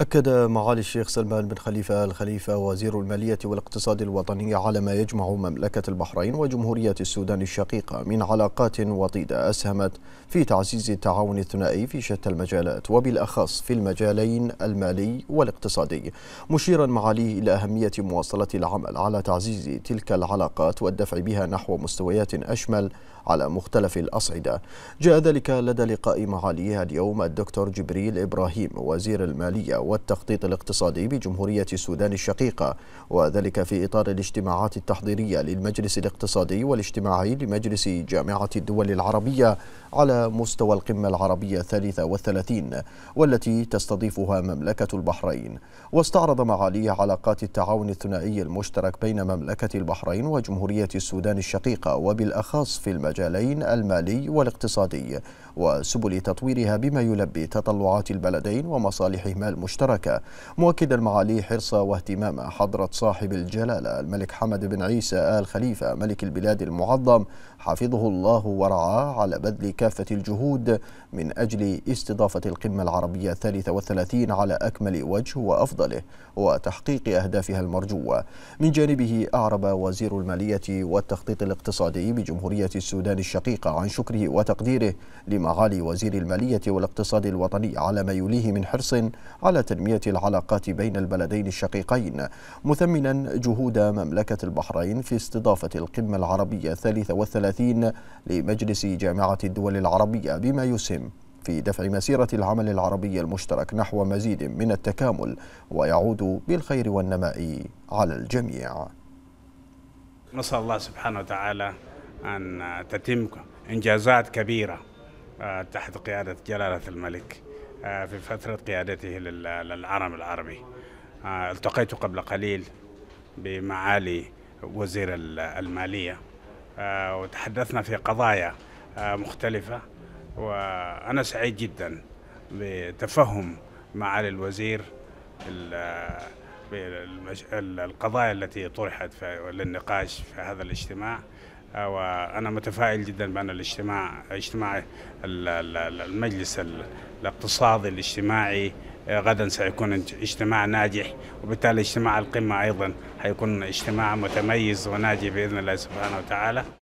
أكد معالي الشيخ سلمان بن خليفة الخليفة وزير المالية والاقتصاد الوطني على ما يجمع مملكة البحرين وجمهورية السودان الشقيقة من علاقات وطيدة أسهمت في تعزيز التعاون الثنائي في شتى المجالات وبالأخص في المجالين المالي والاقتصادي مشيرا معاليه إلى أهمية مواصلة العمل على تعزيز تلك العلاقات والدفع بها نحو مستويات أشمل على مختلف الأصعدة جاء ذلك لدى لقاء معاليها اليوم الدكتور جبريل إبراهيم وزير المالية والتخطيط الاقتصادي بجمهورية السودان الشقيقة وذلك في إطار الاجتماعات التحضيرية للمجلس الاقتصادي والاجتماعي لمجلس جامعة الدول العربية على مستوى القمة العربية الثالثة والثلاثين والتي تستضيفها مملكة البحرين واستعرض معاليه علاقات التعاون الثنائي المشترك بين مملكة البحرين وجمهورية السودان الشقيقة وبالأخص في المجالين المالي والاقتصادي وسبل تطويرها بما يلبي تطلعات البلدين ومصالحهما المشتركة المشتركة مؤكدا معالي حرص واهتمام حضرة صاحب الجلالة الملك حمد بن عيسى آل خليفة ملك البلاد المعظم حفظه الله ورعاه على بذل كافة الجهود من أجل استضافة القمة العربية الثالثة والثلاثين على أكمل وجه وأفضله وتحقيق أهدافها المرجوة من جانبه أعرب وزير المالية والتخطيط الاقتصادي بجمهورية السودان الشقيقة عن شكره وتقديره لمعالي وزير المالية والاقتصاد الوطني على ما يوليه من حرص على على تنمية العلاقات بين البلدين الشقيقين مثمنا جهود مملكة البحرين في استضافة القمة العربية الثالثة والثلاثين لمجلس جامعة الدول العربية بما يسهم في دفع مسيرة العمل العربي المشترك نحو مزيد من التكامل ويعود بالخير والنماء على الجميع نسأل الله سبحانه وتعالى أن تتم إنجازات كبيرة آه، تحت قيادة جلالة الملك آه، في فترة قيادته للعرم العربي آه، التقيت قبل قليل بمعالي وزير المالية آه، وتحدثنا في قضايا مختلفة وأنا سعيد جدا بتفهم معالي الوزير القضايا التي طرحت للنقاش في هذا الاجتماع وانا متفائل جدا بان الاجتماع اجتماع المجلس الاقتصادي الاجتماعي آه، غدا سيكون اجتماع ناجح وبالتالي اجتماع القمة أيضا سيكون اجتماع متميز وناجح بإذن الله سبحانه وتعالى